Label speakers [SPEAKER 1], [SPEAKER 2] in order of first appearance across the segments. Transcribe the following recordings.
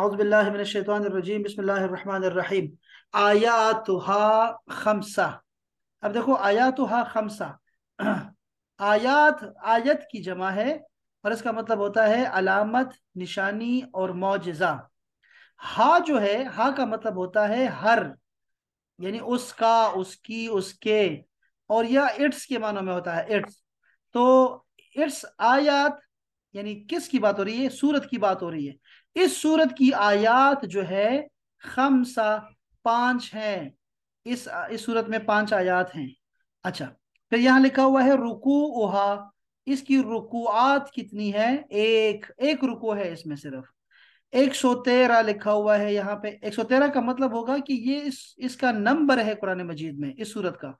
[SPEAKER 1] आउज़बिल्लिमिनशैतरजीम बसमीम आया तुहा अब देखो आया तुहा खमसा आयात आयत की जमा है और इसका मतलब होता है अलामत निशानी और मोजा हा जो है हा का मतलब होता है हर यानी उसका उसकी उसके और यह इट्स के मानों में होता है इट्स तो इट्स आयात यानी किस की बात हो रही है सूरत की बात हो रही है इस सूरत की आयात जो है खमसा पांच है इस इस सूरत में पांच आयात हैं अच्छा फिर यहाँ लिखा हुआ है रुकू ओहा इसकी रुकुआत कितनी है एक एक रुको है इसमें सिर्फ एक सौ तेरह लिखा हुआ है यहाँ पे एक सौ तेरह का मतलब होगा कि ये इस इसका नंबर है कुरान मजीद में इस सूरत का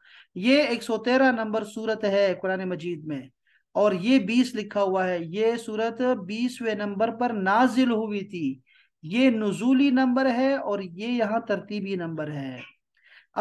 [SPEAKER 1] ये एक सौ तेरह नंबर सूरत है कुरान मजीद में और ये बीस लिखा हुआ है ये सूरत बीसवें नंबर पर नाजिल हुई थी ये नजूली नंबर है और ये यहाँ तरतीबी नंबर है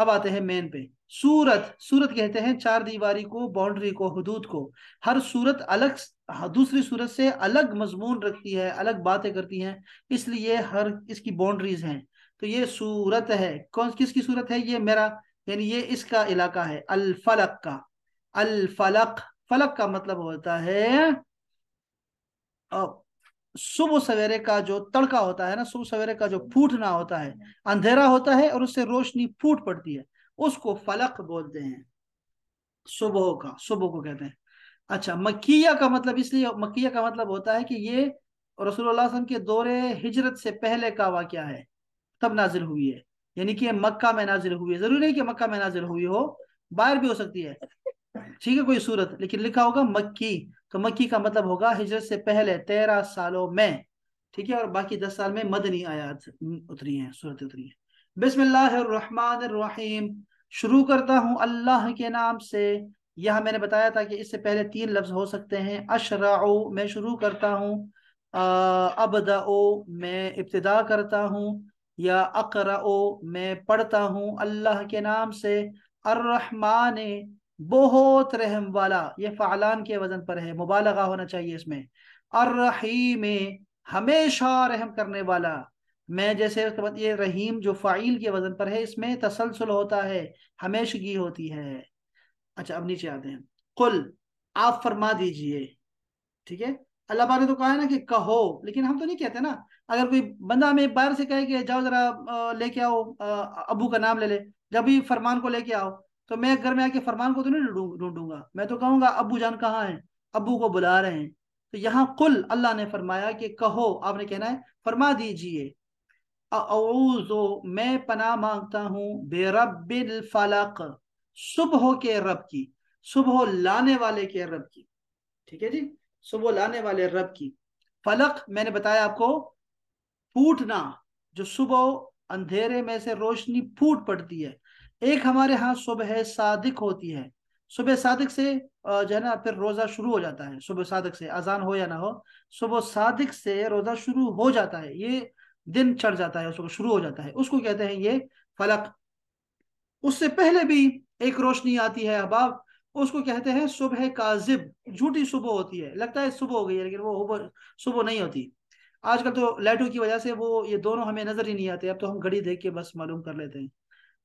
[SPEAKER 1] अब आते हैं मेन पे सूरत सूरत कहते हैं चार दीवारी को बाउंड्री को हदूद को हर सूरत अलग हाँ, दूसरी सूरत से अलग मजमून रखती है अलग बातें करती हैं इसलिए हर इसकी बाउंड्रीज हैं तो ये सूरत है कौन किसकी सूरत है ये मेरा यानी ये इसका इलाका है अल फलक का अल फलक फलक का मतलब होता है सुबह सवेरे का जो तड़का होता है ना सुबह सवेरे का जो फूटना होता है अंधेरा होता है और उससे रोशनी फूट पड़ती है उसको फलक बोलते हैं सुबह का सुबह को कहते हैं अच्छा मक्या का मतलब इसलिए मक्या का मतलब होता है कि ये रसुल्लाम के दौरे हिजरत से पहले का वाक़ है तब नाजिल हुई है यानी कि मक्का में नाजिल हुई है जरूरी नहीं कि मक्का में नाजिल हुई हो बाहर भी हो सकती है ठीक है कोई सूरत लेकिन लिखा होगा मक्की तो मक्की का मतलब होगा हिजरत से पहले तेरह सालों में ठीक है और बाकी दस साल में मदनी आयात उतरी है सूरत उतरी है बिस्मिल्लाम शुरू करता हूँ अल्लाह के नाम से यह मैंने बताया था कि इससे पहले तीन लफ्ज हो सकते हैं अशरा मैं शुरू करता हूँ अबदा मैं इब्तदा करता हूँ या अकरा मैं पढ़ता हूँ अल्लाह के नाम से अर्रहमान बहुत रहम वाला ये फ़ालान के वज़न पर है मुबालगा होना चाहिए इसमें और रही हमेशा रहम करने वाला मैं जैसे उसके बाद ये रहीम जो फ़ाइल के वज़न पर है इसमें तसलसल होता है हमेशगी होती है अच्छा अब नीचे आते हैं कुल आप फरमा दीजिए ठीक है अल्लाह पाक ने तो कहा है ना कि कहो लेकिन हम तो नहीं कहते ना अगर कोई बंदा हमें बाहर से कहे कि जाओ जरा लेके आओ अबू का नाम ले ले जब भी फरमान को लेके आओ तो मैं घर में आके फरमान को तो नहीं ढूंढूंगा मैं तो कहूंगा अबू जान कहाँ है अबू को बुला रहे हैं तो यहाँ कुल अल्लाह ने फरमाया कि कहो आपने कहना है फरमा दीजिए मैं पना मांगता हूँ बेरबिल फलक सुबह के रब की सुबह लाने वाले के रब की ठीक है जी सुबह लाने वाले रब की फलक मैंने बताया आपको फूटना जो सुबह अंधेरे में से रोशनी फूट पड़ती है एक हमारे यहाँ सुबह सादिक होती है सुबह सादिक से जो है ना फिर रोजा शुरू हो जाता है सुबह सादिक से अजान हो या ना हो सुबह सादिक से रोजा शुरू हो जाता है ये दिन चढ़ जाता है उसको शुरू हो जाता है उसको कहते हैं ये फलक उससे पहले भी एक रोशनी आती है अहबाब उसको कहते हैं सुबह काजिब झूठी सुबह होती है लगता है सुबह हो गई है लेकिन वो सुबह नहीं होती आजकल तो लाइटों की वजह से वो ये दोनों हमें नजर ही नहीं आते अब तो हम घड़ी देख के बस मालूम कर लेते हैं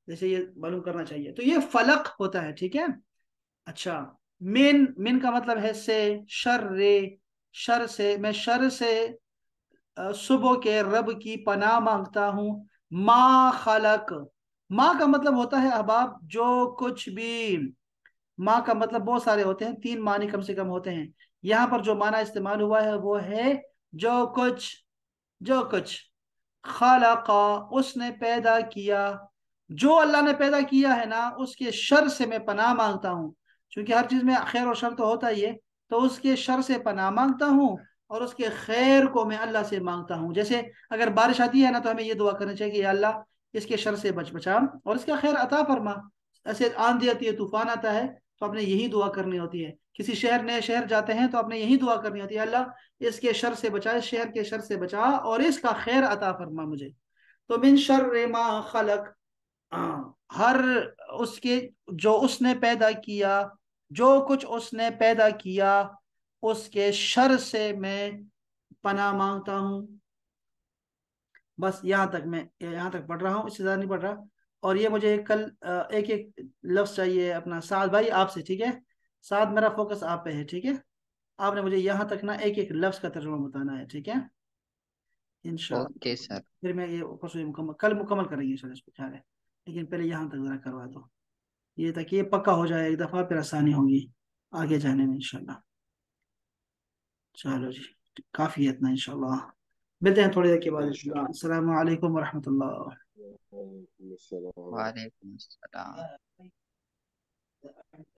[SPEAKER 1] जैसे ये मालूम करना चाहिए तो ये फलक होता है ठीक है अच्छा मेन मेन का मतलब है से शर रे शर से मैं शर से सुबह के रब की पनाह मांगता हूँ मा खलक माँ का मतलब होता है अहबाब जो कुछ भी माँ का मतलब बहुत सारे होते हैं तीन मानी कम से कम होते हैं यहां पर जो माना इस्तेमाल हुआ है वो है जो कुछ जो कुछ खलका उसने पैदा किया जो अल्लाह ने पैदा किया है ना उसके शर से मैं पनाह मांगता हूँ क्योंकि हर चीज़ में खैर और शर तो होता ही है तो उसके शर से पनाह मांगता हूँ और उसके खैर को मैं अल्लाह से मांगता हूँ जैसे अगर बारिश आती है ना तो हमें ये दुआ करनी चाहिए कि अल्लाह इसके शर से बच बचा और इसका खैर अता फरमा ऐसे आंधी आती है तूफान आता है तो आपने यही दुआ करनी होती है किसी शहर नए शहर जाते हैं तो आपने यही दुआ करनी होती है अल्लाह इसके शर से बचा इस शहर के शर से बचा और इसका खैर अता फरमा मुझे तो बिन शर मा खलक हाँ, हर उसके जो उसने पैदा किया जो कुछ उसने पैदा किया उसके शर से मैं पना मांगता हूँ बस यहां तक मैं यहां तक पढ़ रहा हूँ इससे ज़्यादा नहीं पढ़ रहा और ये मुझे कल एक एक लफ्ज़ चाहिए अपना साथ भाई आपसे ठीक है साथ मेरा फोकस आप पे है ठीक है आपने मुझे यहां तक ना एक एक लफ्ज़ का तर्जुमा बताना है ठीक है इनशाला okay, फिर मैं ये मुकम्मल कल मुकम्मल करेंगे इसको ख्याल है लेकिन पहले यहाँ तक ज़रा करवा दो ये ताकि ये पक्का हो जाए एक दफ़ा फिर आसानी होगी आगे जाने में इंशाल्लाह चलो जी काफ़ी है इतना इंशाल्लाह मिलते हैं थोड़ी देर के बाद अस्सलाम वालेकुम वरहमतुल्लाह वालेकुम